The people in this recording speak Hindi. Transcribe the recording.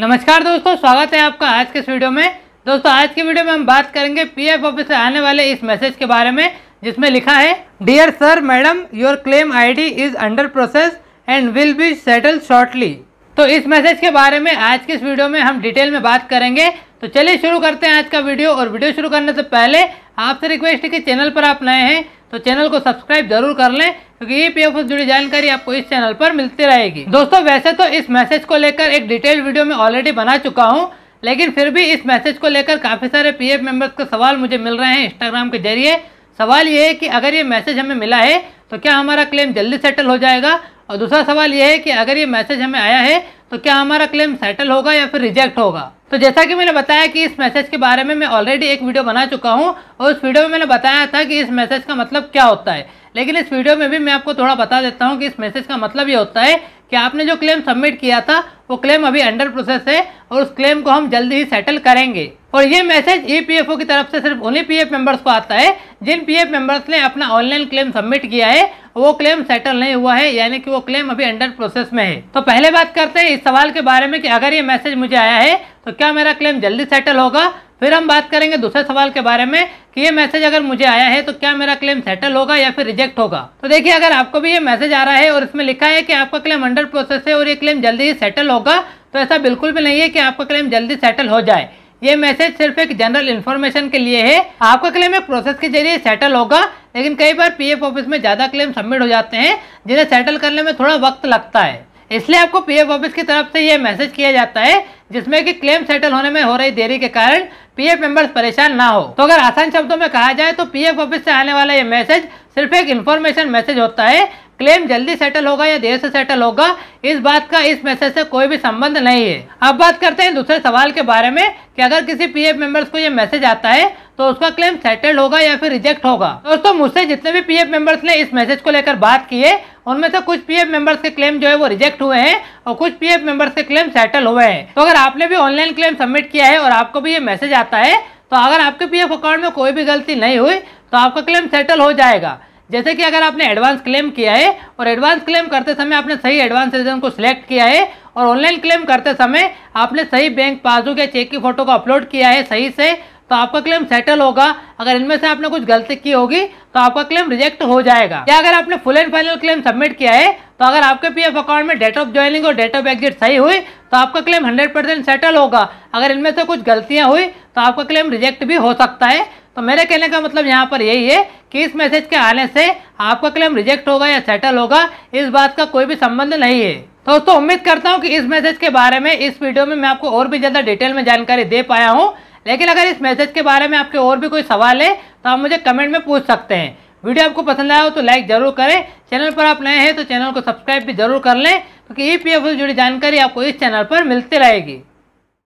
नमस्कार दोस्तों स्वागत है आपका आज के इस वीडियो में दोस्तों आज की वीडियो में हम बात करेंगे पीएफ ऑफिस से आने वाले इस मैसेज के बारे में जिसमें लिखा है dear sir madam your claim ID is under process and will be settle shortly तो इस मैसेज के बारे में आज के इस वीडियो में हम डिटेल में बात करेंगे तो चलिए शुरू करते हैं आज का वीडियो और वीडियो शुरू करने से पहले आपसे रिक्वेस्ट है कि चैनल पर आप नए हैं तो चैनल को सब्सक्राइब जरूर कर लें क्योंकि ई पी से जुड़ी जानकारी आपको इस चैनल पर मिलती रहेगी दोस्तों वैसे तो इस मैसेज को लेकर एक डिटेल वीडियो में ऑलरेडी बना चुका हूँ लेकिन फिर भी इस मैसेज को लेकर काफ़ी सारे पी एफ मेम्बर्स के सवाल मुझे मिल रहे हैं इंस्टाग्राम के जरिए सवाल ये है कि अगर ये मैसेज हमें मिला है तो क्या हमारा क्लेम जल्दी सेटल हो जाएगा और दूसरा सवाल यह है कि अगर ये मैसेज हमें आया है तो क्या हमारा क्लेम सेटल होगा या फिर रिजेक्ट होगा तो जैसा कि मैंने बताया कि इस मैसेज के बारे में मैं ऑलरेडी एक वीडियो बना चुका हूं और उस वीडियो में मैंने बताया था कि इस मैसेज का मतलब क्या होता है लेकिन इस वीडियो में भी मैं आपको थोड़ा बता देता हूं कि इस मैसेज का मतलब ये होता है कि आपने जो क्लेम सबमिट किया था वो क्लेम अभी अंडर प्रोसेस है और उस क्लेम को हम जल्दी ही सेटल करेंगे और ये मैसेज ई e की तरफ से सिर्फ उन्हीं पी मेंबर्स को आता है जिन पी मेंबर्स ने अपना ऑनलाइन क्लेम सबमिट किया है वो क्लेम सेटल नहीं हुआ है यानी कि वो क्लेम अभी अंडर प्रोसेस में है तो पहले बात करते हैं इस सवाल के बारे में कि अगर ये मैसेज मुझे आया है तो क्या मेरा क्लेम जल्दी सेटल होगा फिर हम बात करेंगे दूसरे सवाल के बारे में कि ये मैसेज अगर मुझे आया है तो क्या मेरा क्लेम सेटल होगा या फिर रिजेक्ट होगा तो देखिए अगर आपको भी ये मैसेज आ रहा है और इसमें लिखा है कि आपका क्लेम अंडर प्रोसेस है और ये क्लेम जल्दी ही सेटल होगा तो ऐसा बिल्कुल भी नहीं है कि आपका क्लेम जल्दी सेटल हो जाए ये मैसेज सिर्फ एक जनरल इन्फॉर्मेशन के लिए है आपका क्लेम एक प्रोसेस के जरिए सेटल होगा लेकिन कई बार पीएफ ऑफिस में ज़्यादा क्लेम सबमिट हो जाते हैं जिन्हें सेटल करने में थोड़ा वक्त लगता है इसलिए आपको पीएफ ऑफिस की तरफ से यह मैसेज किया जाता है जिसमें कि क्लेम सेटल होने में हो रही देरी के कारण पीएफ मेंबर्स परेशान ना हो तो अगर आसान शब्दों में कहा जाए तो पीएफ ऑफिस से आने वाला यह मैसेज सिर्फ एक इन्फॉर्मेशन मैसेज होता है क्लेम जल्दी सेटल होगा या देर से सेटल होगा इस बात का इस मैसेज से कोई भी संबंध नहीं है अब बात करते हैं दूसरे सवाल के बारे में कि अगर किसी पीएफ मेंबर्स को यह मैसेज आता है तो उसका क्लेम सेटल्ड होगा या फिर रिजेक्ट होगा दोस्तों मुझसे जितने भी पीएफ मेंबर्स ने इस मैसेज को लेकर बात की है उनमें से कुछ पीएफ मेंबर्स के क्लेम जो है वो रिजेक्ट हुए हैं और कुछ पीएफ मेंबर्स के क्लेम सेटल हुए हैं तो अगर आपने भी ऑनलाइन क्लेम सबमिट किया है और आपको भी ये मैसेज आता है तो अगर आपके पी अकाउंट में कोई भी गलती नहीं हुई तो आपका क्लेम सेटल हो जाएगा जैसे कि अगर आपने एडवांस क्लेम किया है और एडवांस क्लेम करते समय आपने सही एडवांस रीजन को सिलेक्ट किया है और ऑनलाइन क्लेम करते समय आपने सही बैंक पासबुक या चेक की फोटो को अपलोड किया है सही से तो आपका क्लेम सेटल होगा अगर इनमें से आपने कुछ गलती की होगी तो आपका क्लेम रिजेक्ट हो जाएगा या अगर आपने full and final claim submit किया है तो अगर आपके पीएफ अकाउंट में डेट ऑफ ज्वाइनिंग और डेट ऑफ एग्जिट सही हुई तो आपका क्लेम 100% सेटल होगा अगर इनमें से कुछ गलतियां हुई तो आपका क्लेम रिजेक्ट भी हो सकता है तो मेरे कहने का मतलब यहाँ पर यही है कि इस मैसेज के आने से आपका क्लेम रिजेक्ट होगा या सेटल होगा इस बात का कोई भी संबंध नहीं है दोस्तों उम्मीद करता हूँ कि इस मैसेज के बारे में इस वीडियो में मैं आपको और भी ज़्यादा डिटेल में जानकारी दे पाया हूँ लेकिन अगर इस मैसेज के बारे में आपके और भी कोई सवाल है तो आप मुझे कमेंट में पूछ सकते हैं वीडियो आपको पसंद आया हो तो लाइक जरूर करें चैनल पर आप नए हैं तो चैनल को सब्सक्राइब भी जरूर कर लें क्योंकि ई पी एफ से जुड़ी जानकारी आपको इस चैनल पर मिलती रहेगी